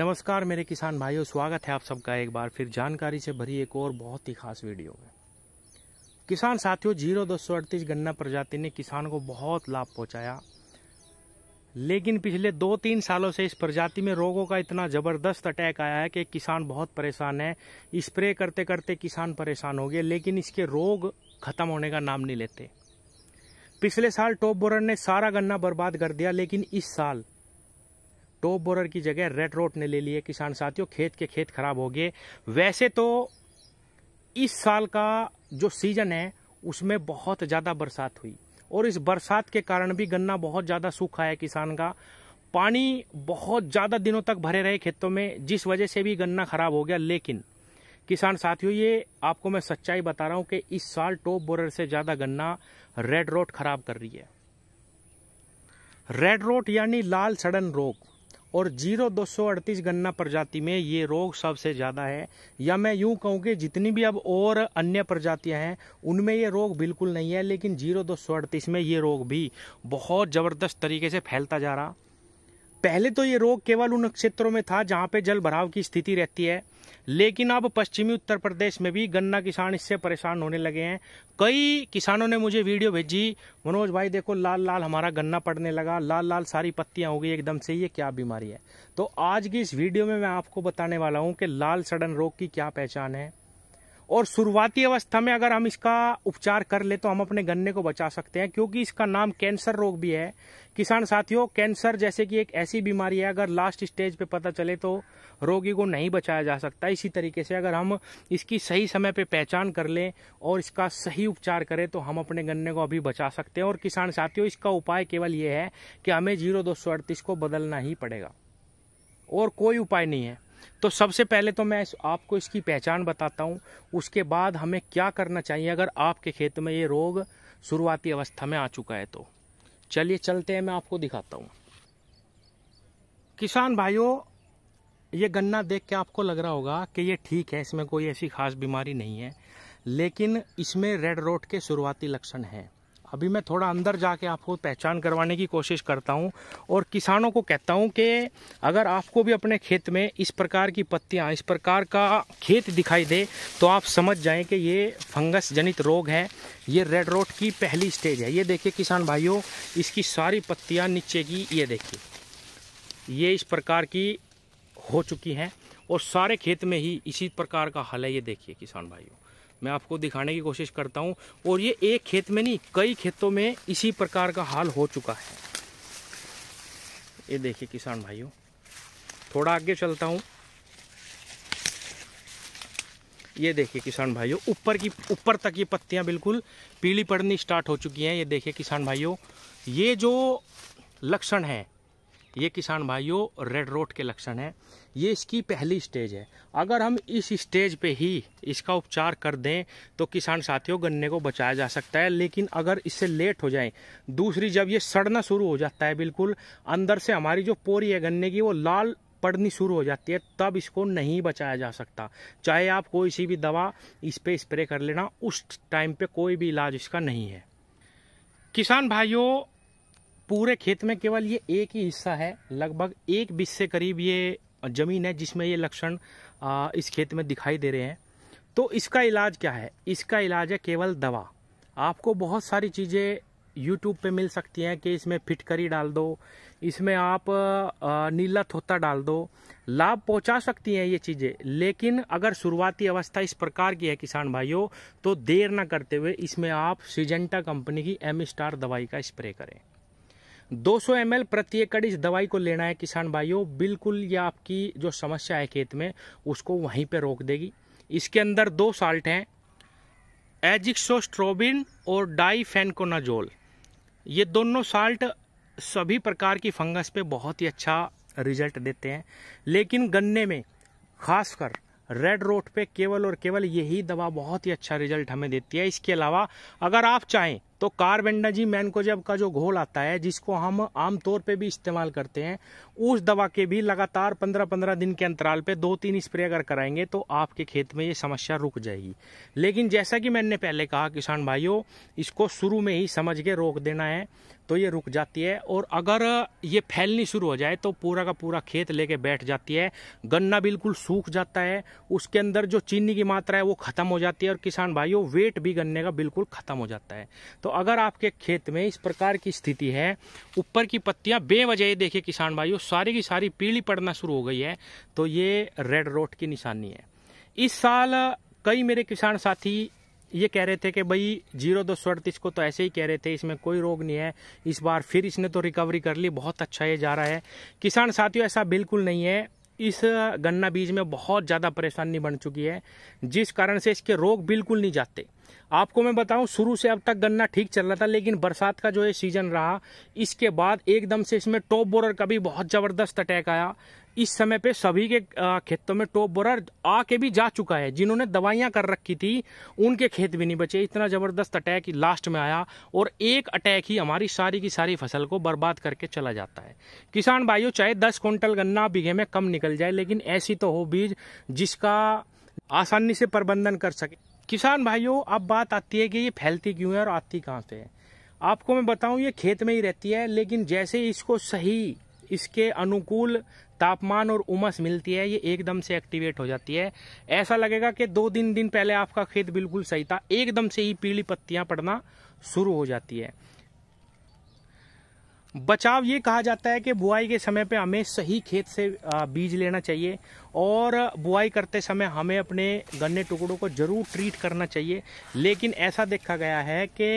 नमस्कार मेरे किसान भाइयों स्वागत है आप सबका एक बार फिर जानकारी से भरी एक और बहुत ही खास वीडियो में किसान साथियों जीरो दो सौ अड़तीस गन्ना प्रजाति ने किसान को बहुत लाभ पहुंचाया लेकिन पिछले दो तीन सालों से इस प्रजाति में रोगों का इतना ज़बरदस्त अटैक आया है कि किसान बहुत परेशान है स्प्रे करते करते किसान परेशान हो गए लेकिन इसके रोग खत्म होने का नाम नहीं लेते पिछले साल टॉप बोरन ने सारा गन्ना बर्बाद कर दिया लेकिन इस साल टॉप बोरर की जगह रेड रोट ने ले लिया किसान साथियों खेत के खेत खराब हो गए वैसे तो इस साल का जो सीजन है उसमें बहुत ज़्यादा बरसात हुई और इस बरसात के कारण भी गन्ना बहुत ज़्यादा सूखा है किसान का पानी बहुत ज़्यादा दिनों तक भरे रहे खेतों में जिस वजह से भी गन्ना खराब हो गया लेकिन किसान साथियों ये आपको मैं सच्चाई बता रहा हूं कि इस साल टॉप बोरर से ज़्यादा गन्ना रेड रोट खराब कर रही है रेड रोट यानी लाल सड़न रोग और जीरो दो सौ अड़तीस गन्ना प्रजाति में ये रोग सबसे ज़्यादा है या मैं यूं कहूँ कि जितनी भी अब और अन्य प्रजातियां हैं उनमें ये रोग बिल्कुल नहीं है लेकिन जीरो दो सौ अड़तीस में ये रोग भी बहुत ज़बरदस्त तरीके से फैलता जा रहा पहले तो ये रोग केवल उन क्षेत्रों में था जहां पे जल भराव की स्थिति रहती है लेकिन अब पश्चिमी उत्तर प्रदेश में भी गन्ना किसान इससे परेशान होने लगे हैं कई किसानों ने मुझे वीडियो भेजी मनोज भाई देखो लाल लाल हमारा गन्ना पड़ने लगा लाल लाल सारी पत्तियां हो गई एकदम से ये क्या बीमारी है तो आज की इस वीडियो में मैं आपको बताने वाला हूँ कि लाल सड़न रोग की क्या पहचान है और शुरुआती अवस्था में अगर हम इसका उपचार कर ले तो हम अपने गन्ने को बचा सकते हैं क्योंकि इसका नाम कैंसर रोग भी है किसान साथियों कैंसर जैसे कि एक ऐसी बीमारी है अगर लास्ट स्टेज पे पता चले तो रोगी को नहीं बचाया जा सकता इसी तरीके से अगर हम इसकी सही समय पे पहचान कर लें और इसका सही उपचार करें तो हम अपने गन्ने को अभी बचा सकते हैं और किसान साथियों इसका उपाय केवल ये है कि हमें जीरो दो को बदलना ही पड़ेगा और कोई उपाय नहीं है तो सबसे पहले तो मैं आपको इसकी पहचान बताता हूँ उसके बाद हमें क्या करना चाहिए अगर आपके खेत में ये रोग शुरुआती अवस्था में आ चुका है तो चलिए चलते हैं मैं आपको दिखाता हूँ किसान भाइयों ये गन्ना देख के आपको लग रहा होगा कि ये ठीक है इसमें कोई ऐसी खास बीमारी नहीं है लेकिन इसमें रेड रोट के शुरुआती लक्षण हैं अभी मैं थोड़ा अंदर जाके आपको पहचान करवाने की कोशिश करता हूँ और किसानों को कहता हूँ कि अगर आपको भी अपने खेत में इस प्रकार की पत्तियाँ इस प्रकार का खेत दिखाई दे तो आप समझ जाएं कि ये फंगस जनित रोग है ये रेड रोट की पहली स्टेज है ये देखिए किसान भाइयों इसकी सारी पत्तियाँ नीचे की ये देखिए ये इस प्रकार की हो चुकी हैं और सारे खेत में ही इसी प्रकार का हल है ये देखिए किसान भाइयों मैं आपको दिखाने की कोशिश करता हूँ और ये एक खेत में नहीं कई खेतों में इसी प्रकार का हाल हो चुका है ये देखिए किसान भाइयों थोड़ा आगे चलता हूँ ये देखिए किसान भाइयों ऊपर की ऊपर तक ये पत्तियाँ बिल्कुल पीली पड़नी स्टार्ट हो चुकी हैं ये देखिए किसान भाइयों ये जो लक्षण हैं ये किसान भाइयों रेड रोट के लक्षण है ये इसकी पहली स्टेज है अगर हम इस स्टेज पे ही इसका उपचार कर दें तो किसान साथियों गन्ने को बचाया जा सकता है लेकिन अगर इससे लेट हो जाए दूसरी जब ये सड़ना शुरू हो जाता है बिल्कुल अंदर से हमारी जो पोरी है गन्ने की वो लाल पड़नी शुरू हो जाती है तब इसको नहीं बचाया जा सकता चाहे आप कोई सी भी दवा इस पर स्प्रे कर लेना उस टाइम पर कोई भी इलाज इसका नहीं है किसान भाइयों पूरे खेत में केवल ये एक ही हिस्सा है लगभग एक बीस से करीब ये ज़मीन है जिसमें ये लक्षण इस खेत में दिखाई दे रहे हैं तो इसका इलाज क्या है इसका इलाज है केवल दवा आपको बहुत सारी चीज़ें यूट्यूब पे मिल सकती हैं कि इसमें फिटकरी डाल दो इसमें आप नीला थोता डाल दो लाभ पहुंचा सकती हैं ये चीज़ें लेकिन अगर शुरुआती अवस्था इस प्रकार की है किसान भाइयों तो देर ना करते हुए इसमें आप सिजेंटा कंपनी की एम स्टार दवाई का स्प्रे करें 200 सौ प्रति एकड़ इस दवाई को लेना है किसान भाइयों बिल्कुल यह आपकी जो समस्या है खेत में उसको वहीं पे रोक देगी इसके अंदर दो साल्ट हैं एजिक्सोस्ट्रोबिन और डाईफेनकोनाजोल ये दोनों साल्ट सभी प्रकार की फंगस पे बहुत ही अच्छा रिजल्ट देते हैं लेकिन गन्ने में खासकर रेड रोट पे केवल और केवल यही दवा बहुत ही अच्छा रिजल्ट हमें देती है इसके अलावा अगर आप चाहें तो कारबेंडा जी मैनकोजेब का जो घोल आता है जिसको हम आमतौर पे भी इस्तेमाल करते हैं उस दवा के भी लगातार 15-15 दिन के अंतराल पे दो तीन स्प्रे अगर कराएंगे तो आपके खेत में ये समस्या रुक जाएगी लेकिन जैसा कि मैंने पहले कहा किसान भाइयों इसको शुरू में ही समझ के रोक देना है तो ये रुक जाती है और अगर ये फैलनी शुरू हो जाए तो पूरा का पूरा खेत लेके बैठ जाती है गन्ना बिल्कुल सूख जाता है उसके अंदर जो चीनी की मात्रा है वो ख़त्म हो जाती है और किसान भाइयों वेट भी गन्ने का बिल्कुल ख़त्म हो जाता है तो अगर आपके खेत में इस प्रकार की स्थिति है ऊपर की पत्तियाँ बेवजह देखे किसान भाइयों सारी की सारी पीली पड़ना शुरू हो गई है तो ये रेड रोट की निशानी है इस साल कई मेरे किसान साथी ये कह रहे थे कि भाई जीरो दो सौ अड़तीस को तो ऐसे ही कह रहे थे इसमें कोई रोग नहीं है इस बार फिर इसने तो रिकवरी कर ली बहुत अच्छा ये जा रहा है किसान साथियों ऐसा बिल्कुल नहीं है इस गन्ना बीज में बहुत ज़्यादा परेशानी बन चुकी है जिस कारण से इसके रोग बिल्कुल नहीं जाते आपको मैं बताऊं शुरू से अब तक गन्ना ठीक चल रहा था लेकिन बरसात का जो ये सीज़न रहा इसके बाद एकदम से इसमें टॉप बोरर का भी बहुत ज़बरदस्त अटैक आया इस समय पे सभी के खेतों में टॉप बोरर आके भी जा चुका है जिन्होंने दवाइयां कर रखी थी उनके खेत भी नहीं बचे इतना ज़बरदस्त अटैक लास्ट में आया और एक अटैक ही हमारी सारी की सारी फसल को बर्बाद करके चला जाता है किसान भाइयों चाहे दस क्विंटल गन्ना बीघे में कम निकल जाए लेकिन ऐसी तो हो बीज जिसका आसानी से प्रबंधन कर सके किसान भाइयों अब बात आती है कि ये फैलती क्यों है और आती कहाँ से है आपको मैं बताऊं ये खेत में ही रहती है लेकिन जैसे इसको सही इसके अनुकूल तापमान और उमस मिलती है ये एकदम से एक्टिवेट हो जाती है ऐसा लगेगा कि दो दिन दिन पहले आपका खेत बिल्कुल सही था एकदम से ही पीली पत्तियां पड़ना शुरू हो जाती है बचाव ये कहा जाता है कि बुआई के समय पे हमें सही खेत से बीज लेना चाहिए और बुआई करते समय हमें अपने गन्ने टुकड़ों को ज़रूर ट्रीट करना चाहिए लेकिन ऐसा देखा गया है कि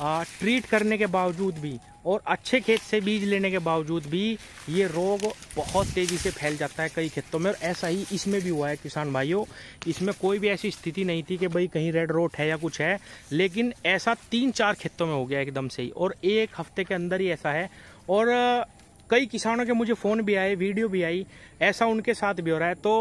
ट्रीट करने के बावजूद भी और अच्छे खेत से बीज लेने के बावजूद भी ये रोग बहुत तेज़ी से फैल जाता है कई खेतों में और ऐसा ही इसमें भी हुआ है किसान भाइयों इसमें कोई भी ऐसी स्थिति नहीं थी कि भाई कहीं रेड रोट है या कुछ है लेकिन ऐसा तीन चार खेतों में हो गया एकदम से ही और एक हफ्ते के अंदर ही ऐसा है और कई किसानों के मुझे फ़ोन भी आए वीडियो भी आई ऐसा उनके साथ भी हो रहा है तो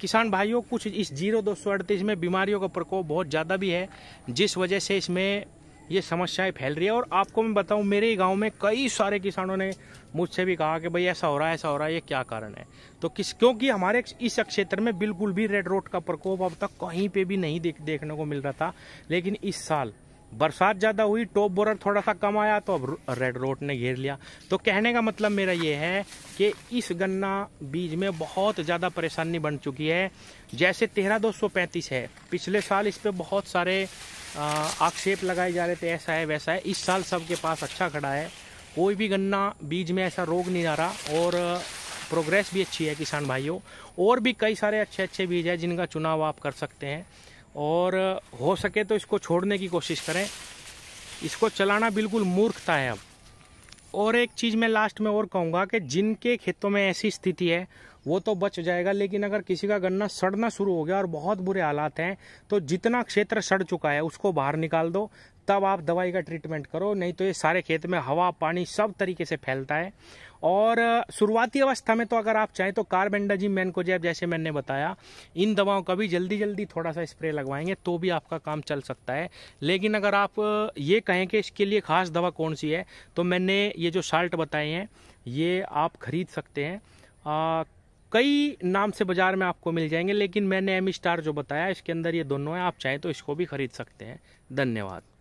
किसान भाइयों कुछ इस जीरो दो सौ अड़तीस में बीमारियों का प्रकोप बहुत ज़्यादा भी है जिस वजह से इसमें ये समस्याएं फैल रही है और आपको मैं बताऊं मेरे गांव में कई सारे किसानों ने मुझसे भी कहा कि भाई ऐसा हो रहा है ऐसा हो रहा है ये क्या कारण है तो किस क्योंकि हमारे इस क्षेत्र में बिल्कुल भी रेड रोड का प्रकोप अब तक कहीं पे भी नहीं देख, देखने को मिल रहा था लेकिन इस साल बरसात ज़्यादा हुई टॉप बोरर थोड़ा सा कम आया तो अब रेड रोड ने घेर लिया तो कहने का मतलब मेरा ये है कि इस गन्ना बीज में बहुत ज़्यादा परेशानी बन चुकी है जैसे तेरह दो सौ पैंतीस है पिछले साल इस पर बहुत सारे आक्षेप लगाए जा रहे थे ऐसा है वैसा है इस साल सबके पास अच्छा खड़ा है कोई भी गन्ना बीज में ऐसा रोग नहीं आ रहा और प्रोग्रेस भी अच्छी है किसान भाइयों और भी कई सारे अच्छे अच्छे बीज हैं जिनका चुनाव आप कर सकते हैं और हो सके तो इसको छोड़ने की कोशिश करें इसको चलाना बिल्कुल मूर्खता है अब और एक चीज़ मैं लास्ट में और कहूँगा कि जिनके खेतों में ऐसी स्थिति है वो तो बच जाएगा लेकिन अगर किसी का गन्ना सड़ना शुरू हो गया और बहुत बुरे हालात हैं तो जितना क्षेत्र सड़ चुका है उसको बाहर निकाल दो तब आप दवाई का ट्रीटमेंट करो नहीं तो ये सारे खेत में हवा पानी सब तरीके से फैलता है और शुरुआती अवस्था में तो अगर आप चाहें तो को मैनकोजैब जैसे मैंने बताया इन दवाओं का भी जल्दी जल्दी थोड़ा सा स्प्रे लगवाएंगे तो भी आपका काम चल सकता है लेकिन अगर आप ये कहें कि इसके लिए खास दवा कौन सी है तो मैंने ये जो साल्ट बताए हैं ये आप खरीद सकते हैं कई नाम से बाज़ार में आपको मिल जाएंगे लेकिन मैंने एम स्टार जो बताया इसके अंदर ये दोनों है आप चाहें तो इसको भी खरीद सकते हैं धन्यवाद